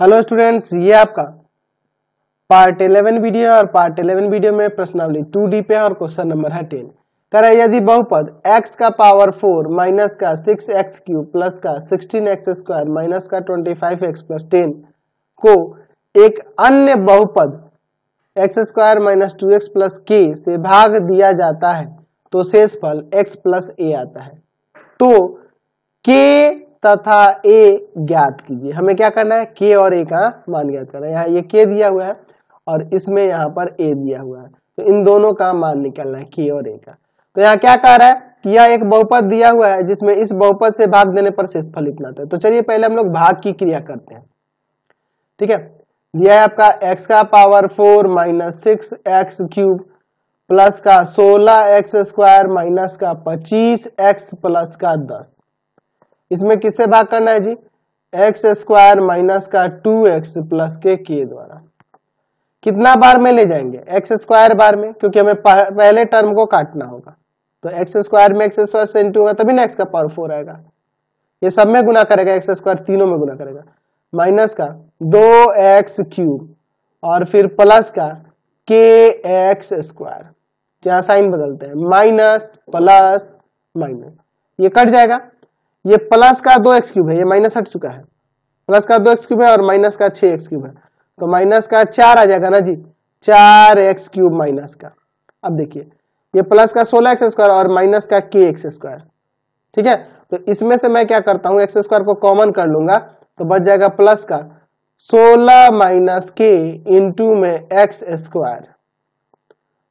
hello students ये आपका part 11 video और पार्ट 11 वीडियो में प्रश्नावली 2D पे है और क्वेश्चन नंबर है 10 कह यदि बहुपद x का पावर 4 माइनस का 6x क्यूब प्लस का 16x स्क्वायर माइनस का 25x प्लस टेन को एक अन्य बहुपद x square minus two x plus के से भाग दिया जाता है तो शेष फल एक्स प्लस ए आता है तो के तथा ए ज्ञात कीजिए हमें क्या करना है के और ए का मान ज्ञात करना है यहाँ ये के दिया हुआ है और इसमें यहाँ पर ए दिया हुआ है तो इन दोनों का मान निकालना है के और ए का तो यहाँ क्या कह रहा है कि यह एक बहुपद दिया हुआ है जिसमें इस बहुपद से भाग देने पर शेष फल इतना तो चलिए पहले हम लोग भाग की क्रिया करते हैं ठीक है दिया है आपका x का power four minus six x cube plus का सोलह एक्स स्क्वायर माइनस का पच्चीस एक्स प्लस का दस इसमें किससे भाग करना है जी एक्स स्क्वायर माइनस का टू एक्स प्लस के के द्वारा कितना बार में ले जाएंगे एक्स स्क्वायर बार में क्योंकि हमें पहले टर्म को काटना होगा तो एक्स स्क्वायर में एक्स स्क्वायर से इंटू होगा तभी ना एक्स का पावर फोर आएगा ये सब में गुना करेगा एक्स स्क्वायर तीनों में गुना करेगा माइनस का दो एक्स क्यूब और फिर प्लस का के एक्स स्क्वायर क्या साइन बदलते हैं माइनस प्लस माइनस ये कट जाएगा ये प्लस का दो एक्स क्यूब है ये माइनस हट चुका है प्लस का दो एक्स क्यूब है और माइनस का छह एक्स क्यूब है तो माइनस का चार आ जाएगा ना जी चार एक्स क्यूब माइनस का अब देखिए ये प्लस का सोलह एक्स स्क्वायर और माइनस का के एक्स स्क्वायर ठीक है तो इसमें से मैं क्या करता हूं एक्स स्क्वायर को कॉमन कर लूंगा तो बच जाएगा प्लस का सोलह माइनस के इंटू में एक्स स्क्वायर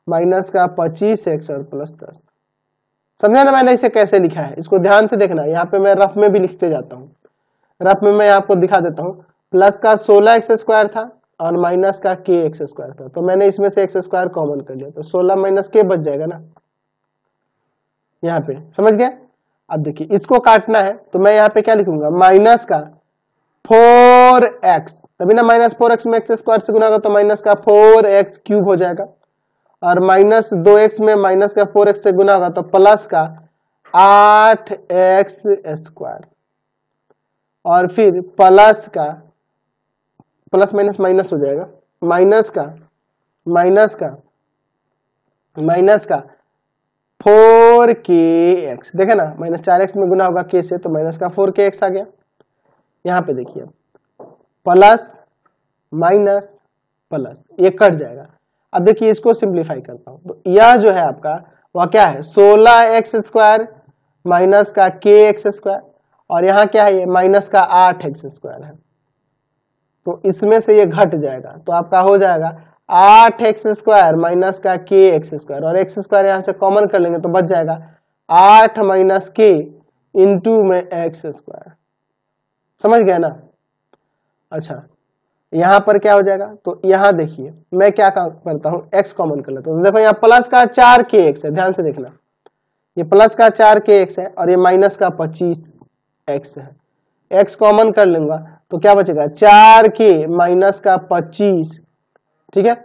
माइनस का पच्चीस एक्स और प्लस दस समझा ना मैंने इसे कैसे लिखा है इसको ध्यान से देखना यहाँ पे मैं रफ में भी लिखते जाता हूँ रफ में मैं आपको दिखा देता हूँ प्लस का सोलह एक्स स्क्वायर था और माइनस का के एक्स स्क्वायर था तो मैंने इसमें से एक्स स्क्वायर कॉमन कर लिया तो सोलह माइनस के बच जाएगा ना यहाँ पे समझ गए अब देखिए इसको काटना है तो मैं यहाँ पे क्या लिखूंगा माइनस का फोर एक्स तभी ना माइनस फोर एक्स में एक्स स्क्वायर से गुना होगा तो माइनस का फोर एक्स क्यूब हो जाएगा और माइनस दो एक्स में माइनस का फोर एक्स से गुना होगा तो प्लस का आठ एक्स स्क्वायर और फिर प्लस का प्लस माइनस माइनस हो जाएगा माइनस का माइनस का माइनस का फोर के एक्स देखे ना माइनस चार एक्स में गुना होगा के से तो माइनस का फोर के एक्स आ गया यहां पे देखिए प्लस माइनस प्लस ये कट जाएगा अब देखिए इसको सिंप्लीफाई करता हूं तो यह जो है आपका वह क्या है सोलह एक्स स्क्वायर माइनस का के एक्स स्क्वायर और यहां क्या है ये माइनस का आठ एक्स स्क्वायर है तो इसमें से ये घट जाएगा तो आपका हो जाएगा आठ एक्स स्क्वायर माइनस का के एक्स स्क्वायर और एक्स स्क्वायर यहां से कॉमन कर लेंगे तो बच जाएगा आठ माइनस के इंटू में एक्स स्क्वायर समझ गया ना अच्छा यहां पर क्या हो जाएगा तो यहां देखिए मैं क्या करता हूं एक्स कॉमन कर लेता हूं तो देखो यहाँ प्लस का चार के एक्स है ध्यान से देखना ये प्लस का चार के एक्स है और ये माइनस का पच्चीस एक्स है एक्स कॉमन कर लूंगा तो क्या बचेगा चार के माइनस का पच्चीस ठीक है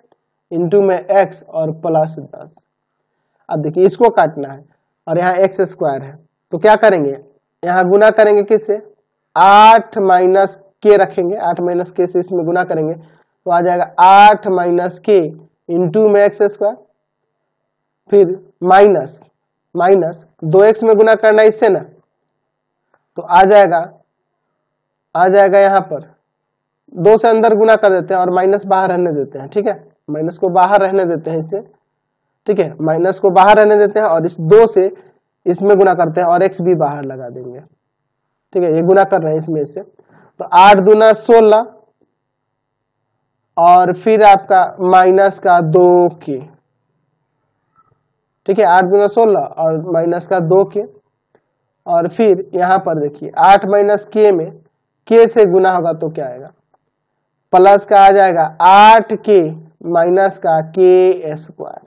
इंटू में एक्स और प्लस दस अब देखिए इसको काटना है और यहाँ एक्स स्क्वायर है तो क्या करेंगे यहाँ गुना करेंगे किससे आठ माइनस के रखेंगे आठ माइनस के से इसमें गुना करेंगे तो आ जाएगा आठ माइनस के इंटू में एक्स स्क्वायर फिर माइनस माइनस दो एक्स में गुना करना इससे ना तो आ जाएगा आ जाएगा यहां पर दो से अंदर गुना कर देते हैं और माइनस बाहर रहने देते हैं ठीक है माइनस को बाहर रहने देते हैं इससे ठीक है माइनस को बाहर रहने देते हैं और इस दो से इसमें गुना करते हैं और एक्स भी बाहर लगा देंगे ठीक है ये गुना कर रहे हैं इसमें इससे तो आठ दूना सोलह और फिर आपका माइनस का दो के ठीक है आठ दूना सोलह और माइनस का दो के और फिर यहां पर देखिए आठ माइनस के में के से गुना होगा तो क्या आएगा प्लस का आ जाएगा आठ के माइनस का के स्क्वायर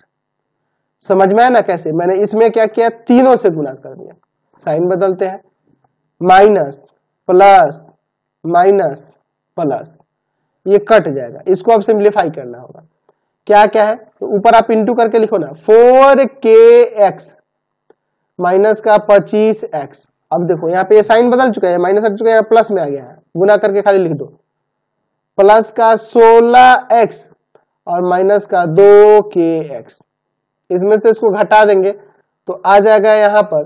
समझ में आया ना कैसे मैंने इसमें क्या किया तीनों से गुना कर दिया साइन बदलते हैं माइनस प्लस माइनस प्लस ये कट जाएगा इसको आप सिंप्लीफाई करना होगा क्या क्या है तो ऊपर आप इंटू करके लिखो ना फोर के एक्स माइनस का पच्चीस एक्स अब देखो यहाँ पे ये साइन बदल चुका है माइनस हट चुका है प्लस में आ गया है गुना करके खाली लिख दो प्लस का सोलह एक्स और माइनस का दो के एक्स इसमें से इसको घटा देंगे तो आ जाएगा यहाँ पर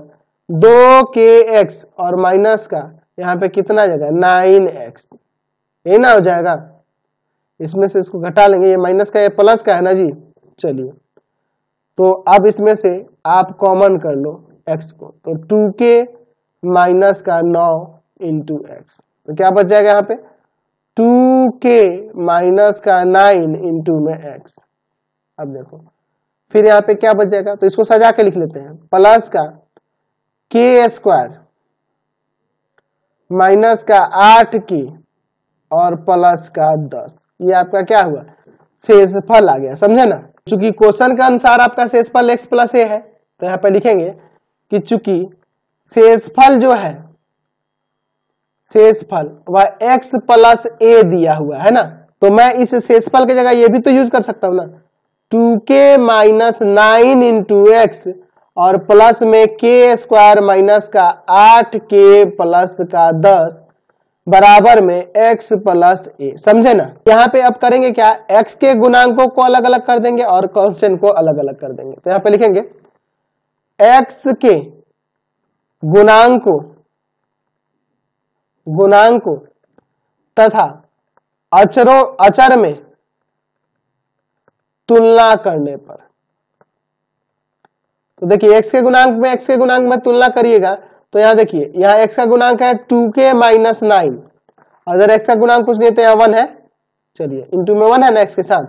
दो के एक्स और माइनस का यहाँ पे कितना जगह नाइन एक्स ये ना हो जाएगा इसमें से इसको घटा लेंगे ये माइनस का ये प्लस का है ना जी चलिए तो अब इसमें से आप कॉमन कर लो एक्स को तो टू के माइनस का नौ इंटू एक्स तो क्या बच जाएगा यहाँ पे टू के माइनस का नाइन इंटू में एक्स अब देखो फिर यहाँ पे क्या बच जाएगा तो इसको सजा के लिख लेते हैं प्लस का के स्क्वायर माइनस का आठ की और प्लस का दस ये आपका क्या हुआ शेषफल आ गया समझे ना चूंकि क्वेश्चन के अनुसार आपका शेषफल एक्स प्लस ए है तो यहाँ पर लिखेंगे कि चूंकि शेषफल जो है शेषफल वह एक्स प्लस ए दिया हुआ है ना तो मैं इस शेषफल की जगह ये भी तो यूज कर सकता हूं ना टू के माइनस नाइन इंटू एक्स और प्लस में के स्क्वायर माइनस का आठ के प्लस का दस बराबर में एक्स प्लस ए समझे ना यहाँ पे अब करेंगे क्या एक्स के गुणांकों को अलग अलग कर देंगे और कॉन्स्टेंट को अलग अलग कर देंगे तो यहां पे लिखेंगे एक्स के गुणांकों गुणांकों तथा अचरों अचर में तुलना करने पर तो देखिए एक्स के गुणांक में एक्स के गुणांक में तुलना करिएगा तो यहाँ देखिए यहाँ एक्स का गुणांक है टू के माइनस नाइन अगर एक्स का गुणांक कुछ नहीं तो यहाँ वन है चलिए इंटू में वन है ना एक्स के साथ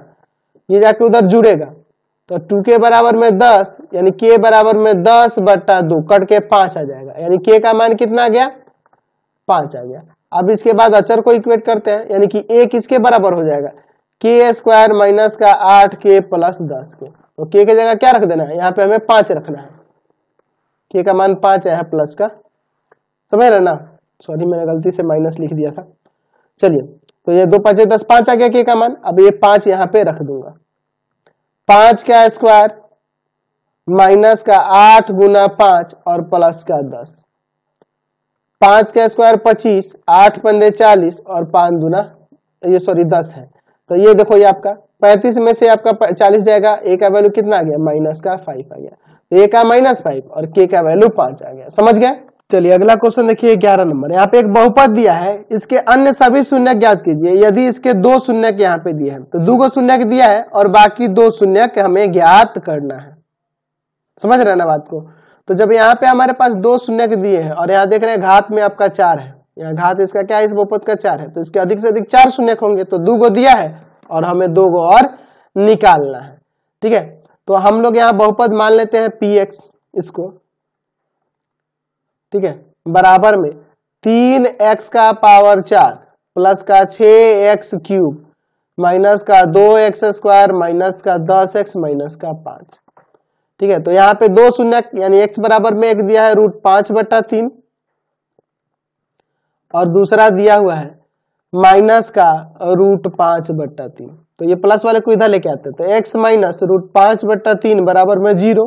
ये जाके उधर जुड़ेगा तो टू के बराबर में दस यानी के बराबर में दस बट्टा दो कट के पांच आ जाएगा यानी के का मान कितना गया पांच आ गया अब इसके बाद अचर को इक्वेट करते हैं यानी कि ए किसके बराबर हो जाएगा के स्क्वायर माइनस का आठ के प्लस दस के तो के के जगह क्या रख देना है यहाँ पे हमें पांच रखना है के का मान पांच है प्लस का समझ रहे ना सॉरी मैंने गलती से माइनस लिख दिया था चलिए तो ये दो पांच दस पांच आ गया के का मान अब ये पांच यहाँ पे रख दूंगा पांच का स्क्वायर माइनस का आठ गुना पांच और प्लस का दस पांच का स्क्वायर पच्चीस आठ पंदे चालीस और पांच गुना ये सॉरी दस है तो ये देखो ये आपका पैंतीस में से आपका चालीस जाएगा ए का वैल्यू कितना आ गया माइनस का फाइव आ गया तो ए का माइनस फाइव और के का वैल्यू पांच आ गया समझ गया चलिए अगला क्वेश्चन देखिए ग्यारह नंबर यहाँ पे एक बहुपद दिया है इसके अन्य सभी शून्य ज्ञात कीजिए यदि इसके दो शून्य के यहाँ पे दिए हैं तो दो को शून्य दिया है और बाकी दो शून्य हमें ज्ञात करना है समझ रहे ना बात को तो जब यहाँ पे हमारे पास दो शून्य दिए हैं और यहाँ देख रहे हैं घात में आपका चार है यहाँ घात इसका क्या है इस बहुपद का चार है तो इसके अधिक से अधिक चार शून्य होंगे तो दो गो दिया है और हमें दो गो और निकालना है ठीक है तो हम लोग यहाँ बहुपद मान लेते हैं पी एक्स इसको ठीक है बराबर में तीन एक्स का पावर चार प्लस का छ एक्स क्यूब माइनस का दो एक्स स्क्वायर माइनस का दस एक्स माइनस का पांच ठीक है तो यहाँ पे दो शून्य यानी एक्स बराबर में एक दिया है रूट पांच बट्टा तीन और दूसरा दिया हुआ है माइनस का रूट पांच बट्टा तीन तो ये प्लस वाले को इधर लेके आते तो एक्स माइनस रूट पांच बट्टा तीन बराबर में जीरो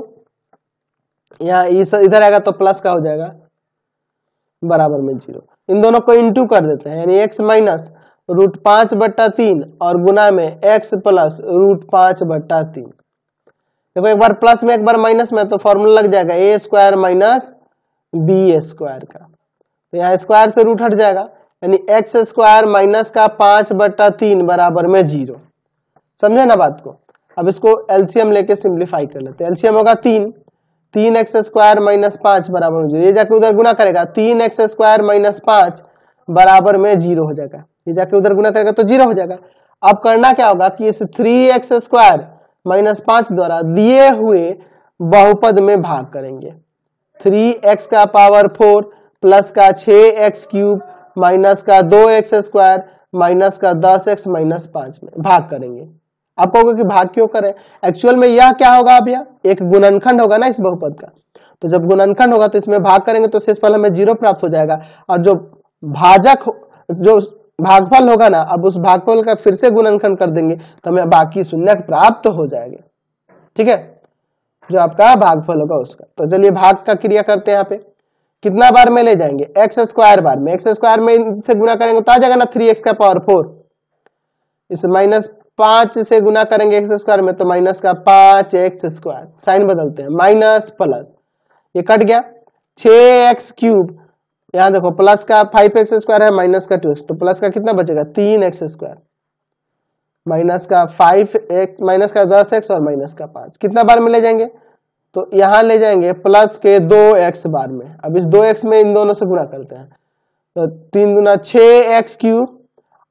यहाँ इस इधर आएगा तो प्लस का हो जाएगा बराबर में जीरो इन दोनों को इंटू कर देते हैं यानी एक्स माइनस रूट पांच बट्टा तीन और गुना में एक्स प्लस रूट पांच बट्टा तीन देखो एक बार प्लस में एक बार माइनस में तो फॉर्मूला लग जाएगा a square minus b square का तो यहाँ स्क्वायर से रूट हट जाएगा यानी एक्स स्क्वायर माइनस का पांच बट्टा तीन बराबर में जीरो समझे ना बात को अब इसको एलसीएम लेके सिंप्लीफाई कर लेते हैं एलसीएम होगा तीन तीन एक्स स्क्वायर माइनस पांच बराबर में जीरो ये जाके उधर गुना करेगा तीन एक्स स्क्वायर माइनस पांच बराबर में जीरो हो जाएगा ये जाके उधर गुना करेगा तो जीरो हो जाएगा अब करना क्या होगा कि इस थ्री एक्स स्क्वायर माइनस पांच द्वारा दिए हुए बहुपद में भाग करेंगे थ्री एक्स का पावर फोर प्लस का छ एक्स क्यूब माइनस का दो एक्स स्क्वायर माइनस का दस एक्स माइनस पांच में भाग करेंगे आप कहोगे कि भाग क्यों करें एक्चुअल में यह क्या होगा यह एक गुणनखंड होगा ना इस बहुपद का तो जब गुणनखंड होगा तो इसमें भाग करेंगे तो फल हमें जीरो प्राप्त हो जाएगा और जो भाजक जो भागफल होगा ना अब उस भागफल का फिर से गुणनखंड कर देंगे तो हमें बाकी शून्य प्राप्त हो जाएगा ठीक है जो आपका भागफल होगा उसका तो चलिए भाग का क्रिया करते हैं यहाँ पे कितना बार में ले जाएंगे एक्स स्क्वायर बार में एक्स स्क्वायर में इनसे गुना करेंगे तो आ जाएगा ना थ्री एक्स का पावर फोर इस माइनस पांच से गुना करेंगे एक्स स्क्वायर में तो माइनस का पांच एक्स स्क्वायर साइन बदलते हैं माइनस प्लस ये कट गया छ एक्स क्यूब यहां देखो प्लस का फाइव एक्स स्क्वायर है माइनस का टू एक्स तो प्लस का कितना बचेगा तीन एक्स स्क्वायर माइनस का फाइव एक्स माइनस का दस एक्स और माइनस का पांच कितना बार में ले जाएंगे तो यहाँ ले जाएंगे प्लस के दो एक्स बार में अब इस दो एक्स में इन दोनों से गुना करते हैं तो तीन गुना छ एक्स क्यू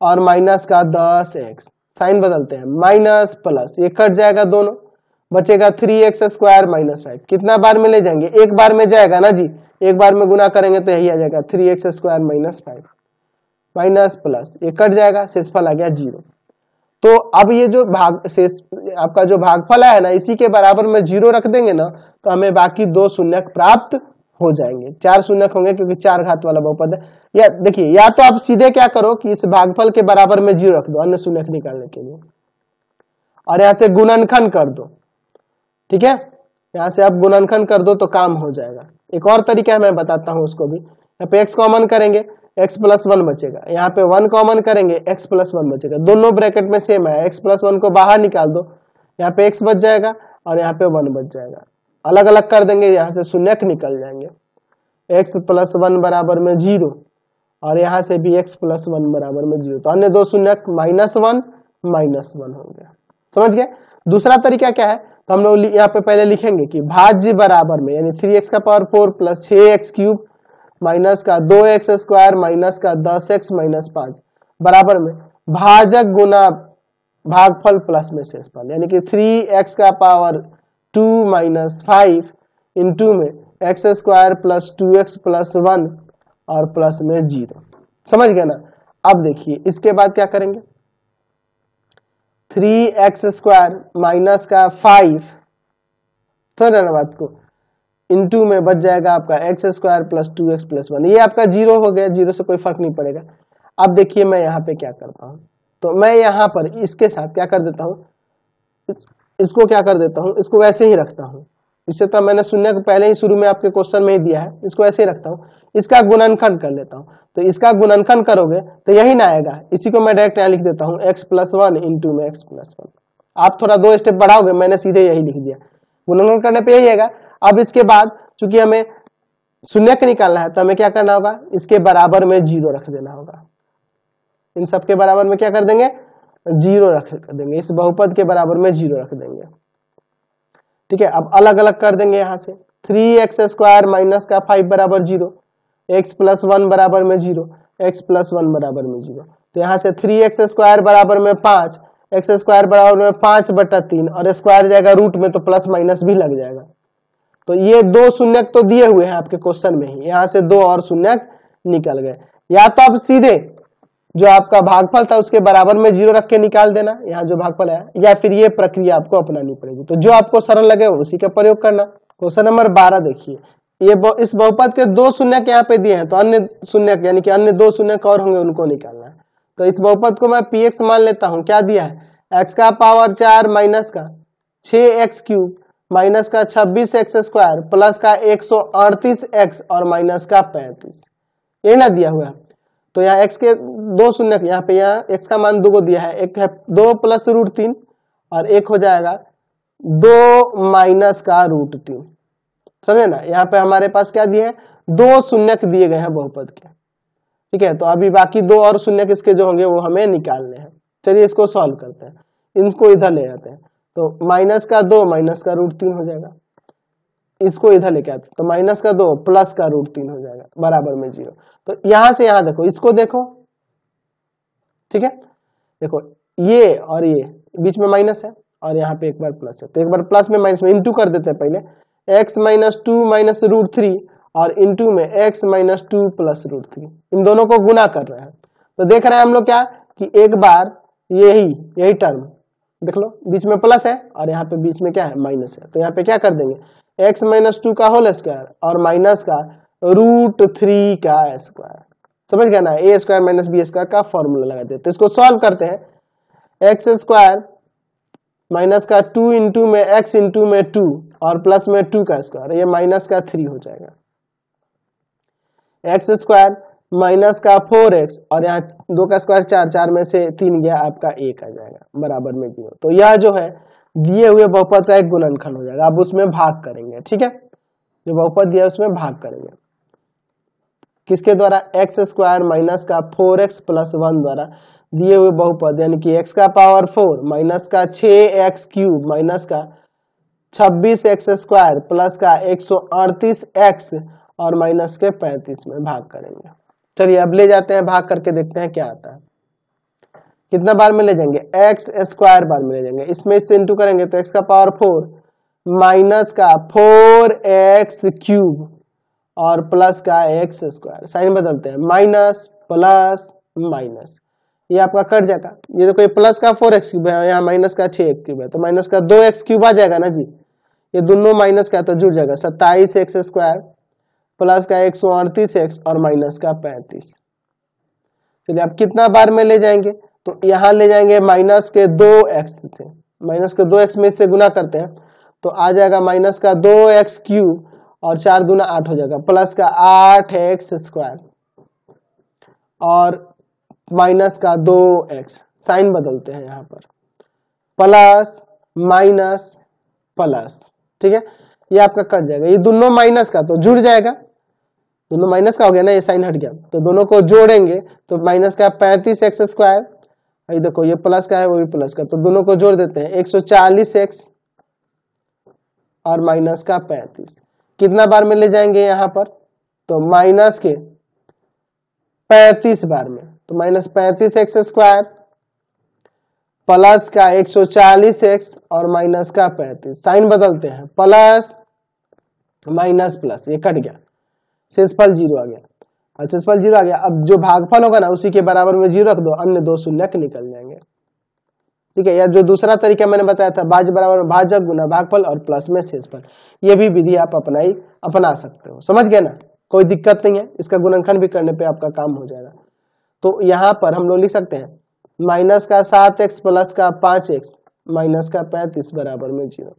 और माइनस का दस एक्स साइन बदलते हैं माइनस प्लस ये कट जाएगा दोनों बचेगा three x square minus five कितना बार में ले जाएंगे एक बार में जाएगा ना जी एक बार में गुना करेंगे तो यही आ जाएगा three x square minus five minus plus ये कट जाएगा शेषफल आ गया जीरो तो अब ये जो भाग से आपका जो भागफल है ना इसी के बराबर में जीरो रख देंगे ना तो हमें बाकी दो शून्य प्राप्त हो जाएंगे चार शून्य होंगे क्योंकि चार घात वाला बहुपद है या देखिए या तो आप सीधे क्या करो कि इस भागफल के बराबर में जीरो रख दो अन्य शून्य निकालने के लिए और यहां से गुणनखन कर दो ठीक है यहां से आप गुणनखन कर दो तो काम हो जाएगा एक और तरीका है मैं बताता हूं उसको भी यहाँ पे एक्स कॉमन करेंगे एक्स प्लस वन बचेगा यहाँ पे वन कॉमन करेंगे एक्स प्लस वन बचेगा दोनों ब्रैकेट में सेम है एक्स प्लस वन को बाहर निकाल दो यहाँ पे एक्स बच जाएगा और यहाँ पे वन बच जाएगा अलग अलग कर देंगे यहाँ से शून्य निकल जाएंगे एक्स प्लस वन बराबर में जीरो और यहाँ से भी x प्लस वन बराबर में जीरो तो अन्य दो शून्य माइनस वन माइनस वन हो गया समझ गए दूसरा तरीका क्या है तो हम लोग यहाँ पे पहले लिखेंगे कि भाज्य बराबर में यानी थ्री एक्स का पावर फोर प्लस छः एक्स क्यूब माइनस का दो एक्स स्क्वायर माइनस का दस एक्स माइनस पांच बराबर में भाजक गुना भागफल प्लस में शेषफल यानी कि थ्री एक्स का power two minus five into में x square plus two x plus one और प्लस में जीरो समझ गया ना अब देखिए इसके बाद क्या करेंगे थ्री एक्स स्क्वायर माइनस का फाइव समझ रहे बात को इन टू में बच जाएगा आपका x square plus two x plus one ये आपका जीरो हो गया जीरो से कोई फर्क नहीं पड़ेगा अब देखिए मैं यहाँ पे क्या करता हूँ तो मैं यहाँ पर इसके साथ क्या कर देता हूँ इसको क्या कर देता हूँ इसको वैसे ही रखता हूँ इससे तो मैंने सुनने को पहले ही शुरू में आपके क्वेश्चन में ही दिया है इसको ऐसे ही रखता हूँ इसका गुणनखंड कर लेता हूँ तो इसका गुणनखंड करोगे तो यही ना आएगा इसी को मैं डायरेक्ट यहाँ लिख देता हूँ एक्स प्लस वन इंटू में एक्स प्लस वन आप थोड़ा दो स्टेप बढ़ाओगे मैंने सीधे यही लिख दिया गुणनखंड करने पे यही आएगा अब इसके बाद चूंकि हमें शून्य निकालना है तो हमें क्या करना होगा इसके बराबर में जीरो रख देना होगा इन सब के बराबर में क्या कर देंगे जीरो रख देंगे इस बहुपद के बराबर में जीरो रख देंगे ठीक है अब अलग अलग कर देंगे यहां से थ्री एक्स स्क्वायर माइनस का फाइव बराबर जीरो एक्स प्लस वन बराबर में जीरो एक्स प्लस वन बराबर में जीरो तो यहां से थ्री एक्स स्क्वायर बराबर में पांच एक्स स्क्वायर बराबर में पांच बटा तीन और स्क्वायर जाएगा रूट में तो प्लस माइनस भी लग जाएगा तो ये दो शून्य तो दिए हुए हैं आपके क्वेश्चन में ही यहां से दो और शून्य निकल गए या तो आप सीधे जो आपका भागफल था उसके बराबर में जीरो रख के निकाल देना यहाँ जो भागफल है या फिर ये प्रक्रिया आपको अपनानी पड़ेगी तो जो आपको सरल लगे उसी का प्रयोग करना क्वेश्चन नंबर बारह देखिए ये इस बहुपद के दो शून्यक यहाँ पे दिए हैं तो अन्य शून्य यानी कि अन्य दो शून्य और होंगे उनको निकालना है तो इस बहुपद को मैं पी एक्स मान लेता हूँ क्या दिया है एक्स का पावर चार माइनस का छ एक्स क्यूब माइनस का छब्बीस एक्स स्क्वायर प्लस का एक सौ अड़तीस एक्स और माइनस का पैंतीस ये ना दिया हुआ तो यहाँ एक्स के दो शून्य यहाँ पे यहाँ एक्स का मान दो को दिया है एक है दो प्लस रूट तीन और एक हो जाएगा दो माइनस का रूट तीन समझे ना यहाँ पे हमारे पास क्या दिए हैं दो शून्यक दिए गए हैं बहुपद के ठीक है तो अभी बाकी दो और शून्य किसके जो होंगे वो हमें निकालने हैं चलिए इसको सॉल्व करते हैं इनको इधर ले आते हैं तो माइनस का दो माइनस का रूट तीन हो जाएगा इसको इधर लेके आते तो माइनस का दो प्लस का रूट तीन हो जाएगा बराबर में जीरो तो यहां से यहां देखो इसको देखो ठीक है देखो ये और ये बीच में माइनस है और यहाँ पे एक बार प्लस है तो एक बार प्लस में माइनस में इंटू कर देते हैं पहले x minus two minus root three और इंटू में x minus two plus root three इन दोनों को गुना कर रहे हैं तो देख रहे हैं हम लोग क्या कि एक बार यही यही टर्म देख लो बीच में प्लस है और यहाँ पे बीच में क्या है माइनस है तो यहाँ पे क्या कर देंगे एक्स माइनस टू का होल स्क्वायर और माइनस का रूट थ्री का स्क्वायर समझ गया ना a square minus b square का फॉर्मूला लगा देते तो इसको सॉल्व करते हैं एक्स स्क्वायर माइनस का टू इंटू में एक्स इंटू में टू और प्लस में टू का स्क्वायर ये माइनस का थ्री हो जाएगा एक्स स्क्वायर माइनस का फोर एक्स और यहाँ दो का स्क्वायर चार चार में से तीन गया आपका एक आ जाएगा बराबर में जीरो तो यह जो है दिए हुए बहुपद का एक गुणनखंड हो जाएगा अब उसमें भाग करेंगे ठीक है जो बहुपद दिया उसमें भाग करेंगे किसके द्वारा एक्स स्क्वायर माइनस का फोर एक्स प्लस वन द्वारा दिए हुए बहुपद यानी कि एक्स का पावर फोर माइनस का छ एक्स क्यूब माइनस का छब्बीस एक्स स्क्वायर प्लस का एक सौ अड़तीस एक्स और माइनस के पैंतीस में भाग करेंगे चलिए अब ले जाते हैं भाग करके देखते हैं क्या आता है कितना बार में ले जाएंगे एक्स स्क्वायर बार में ले जाएंगे इसमें इससे इंटू करेंगे तो एक्स का पावर फोर माइनस का फोर एक्स क्यूब और प्लस का एक्स स्क्वायर साइन बदलते हैं माइनस प्लस माइनस ये आपका कट जाएगा ये देखो ये प्लस का फोर एक्स क्यूब है यहाँ माइनस का छह एक्स क्यूब है तो माइनस का दो एक्स क्यूब आ जाएगा ना जी ये दोनों माइनस का तो जुड़ जाएगा सत्ताईस एक्स स्क्वायर प्लस का एक सौ अड़तीस एक्स और माइनस का पैंतीस चलिए आप कितना बार में ले जाएंगे तो यहां ले जाएंगे माइनस के दो एक्स से माइनस के दो एक्स में इससे गुना करते हैं तो आ जाएगा माइनस का दो एक्स क्यू और चार दूना आठ हो जाएगा प्लस का आठ एक्स स्क्वायर और माइनस का दो एक्स साइन बदलते हैं यहां पर प्लस माइनस प्लस ठीक है ये आपका कट जाएगा ये दोनों माइनस का तो जुड़ जाएगा तो दोनों माइनस का हो गया ना ये साइन हट गया तो दोनों को जोड़ेंगे तो माइनस का पैंतीस एक्स स्क्वायर अभी देखो ये प्लस का है वो भी प्लस का तो दोनों को जोड़ देते हैं एक सौ चालीस एक्स और माइनस का पैंतीस कितना बार में ले जाएंगे यहां पर तो माइनस के पैंतीस बार में तो माइनस पैंतीस एक्स स्क्वायर प्लस का एक सौ चालीस एक्स और माइनस का पैंतीस साइन बदलते हैं प्लस माइनस प्लस ये कट गया शेषफल जीरो आ गया शेषफल जीरो आ गया अब जो भागफल होगा ना उसी के बराबर में जीरो रख दो अन्य दो शून्य निकल जाएंगे ठीक है या जो दूसरा तरीका मैंने बताया था बाज बराबर भाजक गुना भागफल और प्लस में शेषफल ये भी विधि आप अपनाई अपना सकते हो समझ गए ना कोई दिक्कत नहीं है इसका गुणनखंड भी करने पे आपका काम हो जाएगा तो यहाँ पर हम लोग लिख सकते हैं माइनस का सात एक्स प्लस का पांच एक्स माइनस का पैंतीस बराबर में जीरो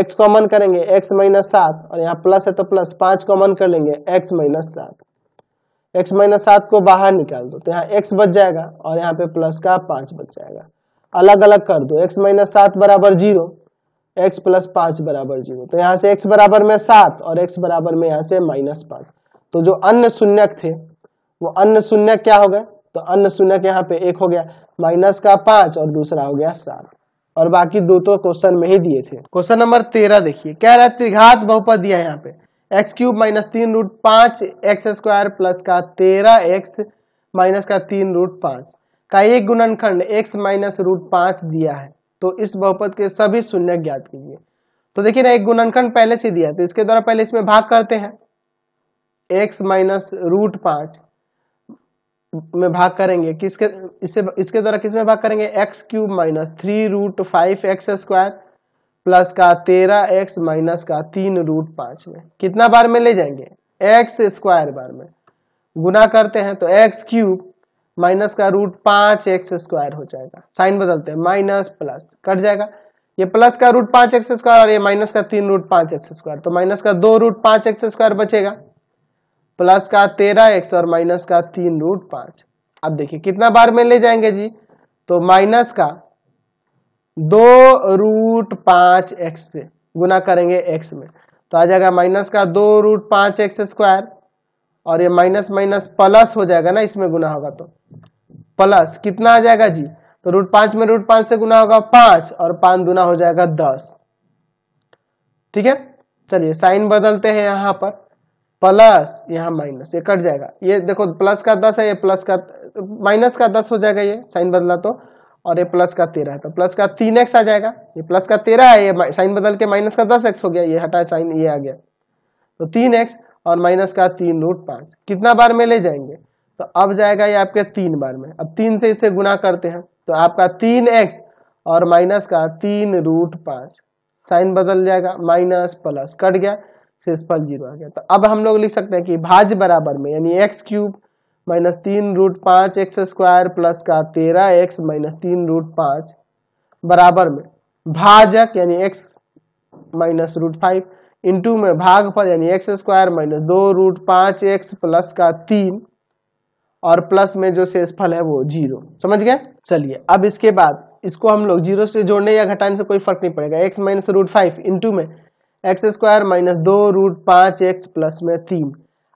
एक्स कॉमन करेंगे एक्स माइनस सात और यहाँ प्लस है तो प्लस पांच कॉमन कर लेंगे एक्स माइनस सात एक्स माइनस सात को बाहर निकाल दो तो यहाँ एक्स बच जाएगा और यहाँ पे प्लस का पांच बच जाएगा अलग अलग कर दो एक्स माइनस सात बराबर जीरो एक्स प्लस पांच बराबर जीरो तो यहाँ से एक्स बराबर में सात और एक्स बराबर में यहाँ से माइनस पांच तो जो अन्य शून्यक थे वो अन्य शून्यक क्या हो गए तो अन्य शून्यक यहाँ पे एक हो गया माइनस का पांच और दूसरा हो गया सात और बाकी दो तो क्वेश्चन में ही दिए थे क्वेश्चन नंबर तेरह देखिए क्या रहा है त्रिघात बहुपद दिया है यहाँ पे एक्स क्यूब माइनस तीन रूट पांच एक्स स्क्वायर प्लस का तेरह एक्स माइनस का तीन रूट पांच का एक गुणनखंड एक्स माइनस रूट पांच दिया है तो इस बहुपद के सभी शून्य ज्ञात कीजिए तो देखिए ना एक गुणनखंड पहले से दिया तो इसके द्वारा पहले इसमें भाग करते हैं एक्स माइनस रूट पांच में भाग करेंगे किसके इससे इसके द्वारा किस में भाग करेंगे x cube minus three root five x square plus का तेरह एक्स माइनस का तीन रूट पांच में कितना बार में ले जाएंगे एक्स स्क्वायर बार में गुना करते हैं तो एक्स क्यूब माइनस का रूट पांच एक्स स्क्वायर हो जाएगा साइन बदलते हैं माइनस प्लस कट जाएगा ये प्लस का रूट पांच एक्स स्क्वायर और ये माइनस का तीन रूट पांच एक्स स्क्वायर तो माइनस का दो रूट पांच एक्स स्क्वायर बचेगा प्लस का तेरह एक्स और माइनस का तीन रूट पांच अब देखिए कितना बार में ले जाएंगे जी तो माइनस का दो रूट पांच एक्स से गुना करेंगे एक्स में तो आ जाएगा माइनस का दो रूट पांच एक्स स्क्वायर और ये माइनस माइनस प्लस हो जाएगा ना इसमें गुना होगा तो प्लस कितना आ जाएगा जी तो रूट पांच में रूट पांच से गुना होगा पांच और पांच गुना हो जाएगा दस ठीक है चलिए साइन बदलते हैं यहां पर प्लस यहाँ माइनस ये कट जाएगा ये देखो प्लस का दस है ये प्लस का माइनस का दस हो जाएगा ये साइन बदला तो और ये प्लस का तेरह है तो प्लस का तीन एक्स आ जाएगा ये प्लस का तेरह है ये साइन बदल के माइनस का दस एक्स हो गया ये हटा साइन ये आ गया तो तीन एक्स और माइनस का तीन रूट पांच कितना बार में ले जाएंगे तो अब जाएगा ये आपके तीन बार में अब तीन से इसे गुना करते हैं तो आपका तीन एक्स और माइनस का तीन रूट पांच साइन बदल जाएगा माइनस प्लस कट गया शेषफल जीरो आ गया तो अब हम लोग लिख सकते हैं कि भाज बराबर में यानी एक्स क्यूब माइनस तीन रूट पांच एक्स स्क्वायर प्लस का तेरह एक्स माइनस तीन रूट पांच बराबर में भाजक यानी x minus root five into में भागफल यानी एक्स स्क्वायर माइनस दो रूट पांच एक्स प्लस का तीन और प्लस में जो शेषफल है वो जीरो समझ गए चलिए अब इसके बाद इसको हम लोग जीरो से जोड़ने या घटाने से कोई फर्क नहीं पड़ेगा x minus root five into में एक्स स्क्वायर माइनस दो रूट पाँच एक्स प्लस में तीन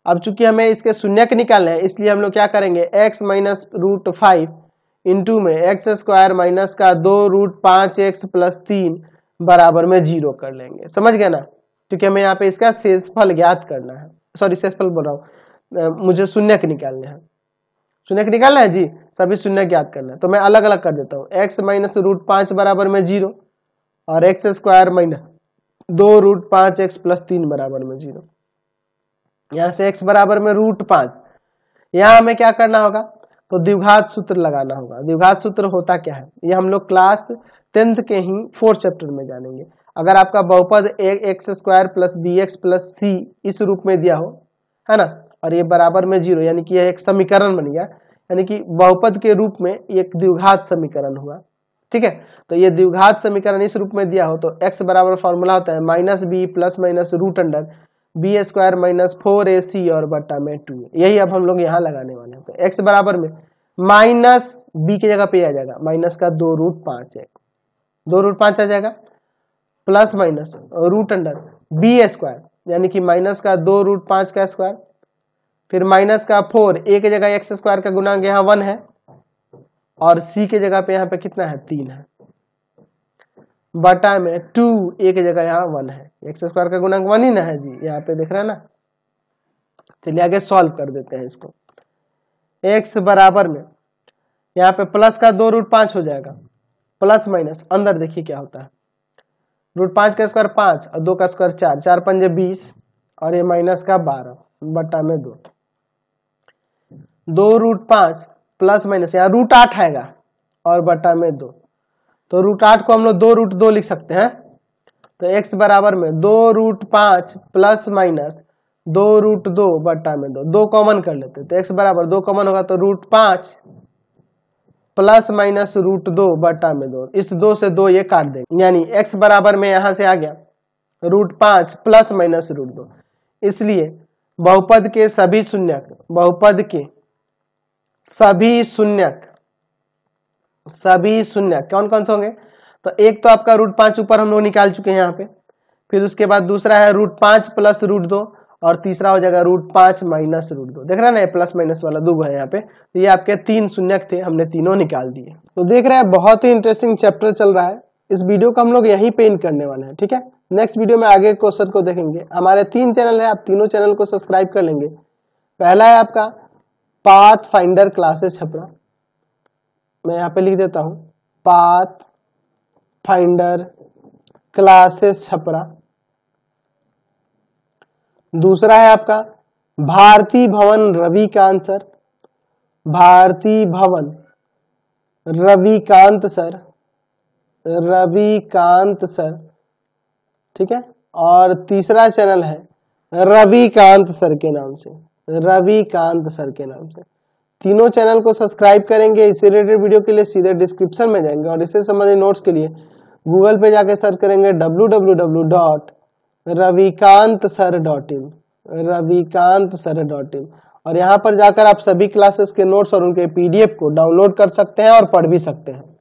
अब चूंकि हमें इसके शून्यक निकालना है इसलिए हम लोग क्या करेंगे x minus root five into में एक्स स्क्वायर माइनस का दो रूट पाँच एक्स प्लस तीन बराबर में जीरो कर लेंगे समझ गया ना क्योंकि हमें यहाँ पे इसका शेषफल ज्ञात करना है सॉरी शेषफल बोल रहा हूँ मुझे शून्यक निकालना है के निकालना है जी सभी शून्य ज्ञात करना है तो मैं अलग अलग कर देता हूँ एक्स माइनस रूट पाँच बराबर में जीरो और एक्स स्क्वायर माइनस दो रूट पांच एक्स प्लस तीन बराबर में जीरो यहां से एक्स बराबर में रूट पांच यहां हमें क्या करना होगा तो द्विघात सूत्र लगाना होगा द्विघात सूत्र होता क्या है ये हम लोग क्लास टेंथ के ही फोर्थ चैप्टर में जानेंगे अगर आपका बहुपद x square plus b x plus c इस रूप में दिया हो है ना और ये बराबर में जीरो यानी कि यह एक समीकरण बन गया यानी कि बहुपद के रूप में एक द्विघात समीकरण हुआ ठीक है तो ये द्विघात समीकरण इस रूप में दिया हो तो x बराबर फॉर्मूला होता है minus b plus minus root under b square minus four a c और बट्टा में टू यही अब हम लोग यहाँ लगाने वाले हैं तो x बराबर में माइनस बी की जगह पे आ जाएगा माइनस का दो रूट पांच है दो रूट पांच आ जाएगा plus minus root under b square यानी कि माइनस का दो रूट पांच का स्क्वायर फिर माइनस का फोर एक जगह एक्स स्क्वायर का गुणांक यहाँ वन है और सी के जगह पे यहाँ पे कितना है तीन है बटा में टू ए के जगह यहाँ वन है एक्स स्क्वायर का गुणांक वन ही ना है जी यहाँ पे देख रहे हैं ना चलिए आगे सॉल्व कर देते हैं इसको एक्स बराबर में यहाँ पे प्लस का दो रूट पांच हो जाएगा प्लस माइनस अंदर देखिए क्या होता है रूट पांच का स्क्वायर पांच और दो का स्क्वायर चार चार पंजे बीस और ये माइनस का बारह बट्टा में दो दो रूट पांच प्लस माइनस यहाँ रूट आठ आएगा और बटा में दो तो रूट आठ को हम लोग दो रूट दो लिख सकते हैं तो एक्स बराबर में दो रूट पांच प्लस माइनस दो रूट दो बटा में दो दो कॉमन कर लेते तो एक्स बराबर दो कॉमन होगा तो रूट पांच प्लस माइनस रूट दो बटा में दो इस दो से दो ये काट देंगे यानी एक्स बराबर में यहां से आ गया रूट पांच प्लस माइनस रूट दो इसलिए बहुपद के सभी शून्यक बहुपद के सभी शून्यक सभी शून्य कौन कौन से होंगे तो एक तो आपका रूट पांच ऊपर हम लोग निकाल चुके हैं यहाँ पे फिर उसके बाद दूसरा है रूट पांच प्लस रूट दो और तीसरा हो जाएगा रूट पांच माइनस रूट दो देख रहे ना ना प्लस माइनस वाला दो है यहाँ पे तो ये आपके तीन शून्यक थे हमने तीनों निकाल दिए तो देख रहे हैं बहुत ही इंटरेस्टिंग चैप्टर चल रहा है इस वीडियो को हम लोग यहीं पेंट करने वाले हैं ठीक है नेक्स्ट वीडियो में आगे क्वेश्चन को देखेंगे हमारे तीन चैनल है आप तीनों चैनल को सब्सक्राइब कर लेंगे पहला है आपका पाथ फाइंडर क्लासेस छपरा मैं यहाँ पे लिख देता हूँ पाथ फाइंडर क्लासेस छपरा दूसरा है आपका भारती भवन रवि का सर भारती भवन रविकांत सर रविकांत सर ठीक है और तीसरा चैनल है रविकांत सर के नाम से रविकांत सर के नाम से तीनों चैनल को सब्सक्राइब करेंगे इससे रिलेटेड वीडियो के लिए सीधे डिस्क्रिप्शन में जाएंगे और इससे संबंधित नोट्स के लिए गूगल पे जाके सर्च करेंगे W W W dot Ravikant sir dot in Ravikant sir dot in और यहाँ पर जाकर आप सभी क्लासेस के नोट्स और उनके पीडीएफ को डाउनलोड कर सकते हैं और पढ़ भी सकते हैं